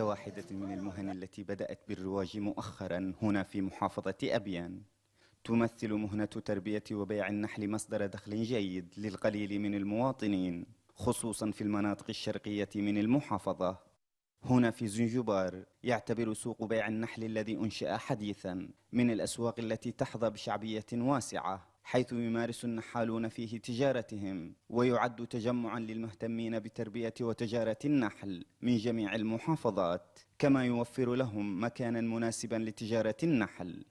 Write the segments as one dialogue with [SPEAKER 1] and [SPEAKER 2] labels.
[SPEAKER 1] كواحدة من المهن التي بدأت بالرواج مؤخرا هنا في محافظة أبيان تمثل مهنة تربية وبيع النحل مصدر دخل جيد للقليل من المواطنين خصوصا في المناطق الشرقية من المحافظة هنا في زنجبار يعتبر سوق بيع النحل الذي أنشأ حديثا من الأسواق التي تحظى بشعبية واسعة حيث يمارس النحالون فيه تجارتهم ويعد تجمعا للمهتمين بتربية وتجارة النحل من جميع المحافظات كما يوفر لهم مكانا
[SPEAKER 2] مناسبا لتجارة النحل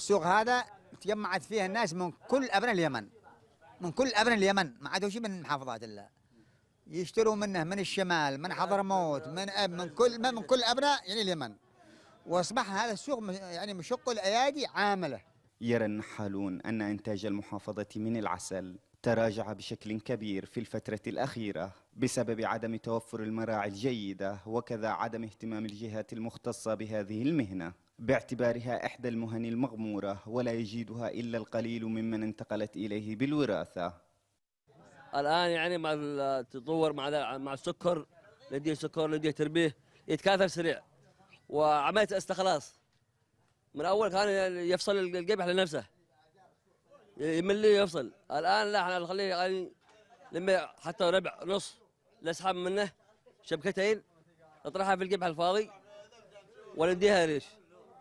[SPEAKER 2] السوق هذا تجمعت فيها الناس من كل أبناء اليمن من كل أبناء اليمن ما عادوا شيء من محافظات الله يشتروا منه من الشمال من حضرموت من أب من كل من كل أبناء يعني اليمن واصبح هذا السوق يعني مشق الأيادي عامله
[SPEAKER 1] يرى النحالون أن إنتاج المحافظة من العسل تراجع بشكل كبير في الفترة الأخيرة بسبب عدم توفر المراعي الجيدة وكذا عدم اهتمام الجهات المختصة بهذه المهنة باعتبارها إحدى المهن المغمورة ولا يجيدها إلا القليل ممن انتقلت إليه بالوراثة
[SPEAKER 3] الآن يعني مع التطور مع مع السكر لديه سكر لديه تربيه يتكاثر سريع وعملية استخلاص من اول كان يفصل القبح لنفسه يمل يفصل الان لا احنا نخليه يعني لما حتى ربع نص نسحب منه شبكتين نطرحها في القبح الفاضي ونديها ريش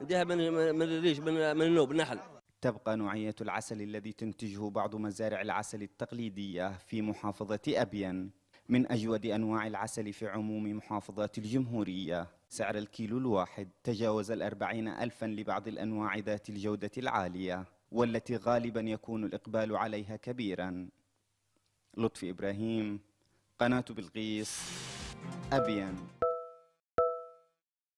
[SPEAKER 3] نديها من من الريش من من النوب النحل
[SPEAKER 1] تبقى نوعية العسل الذي تنتجه بعض مزارع العسل التقليدية في محافظة أبين من أجود أنواع العسل في عموم محافظات الجمهورية سعر الكيلو الواحد تجاوز الأربعين ألفا لبعض الأنواع ذات الجودة العالية والتي غالبا يكون الإقبال عليها كبيرا لطفي إبراهيم قناة بلقيس أبيان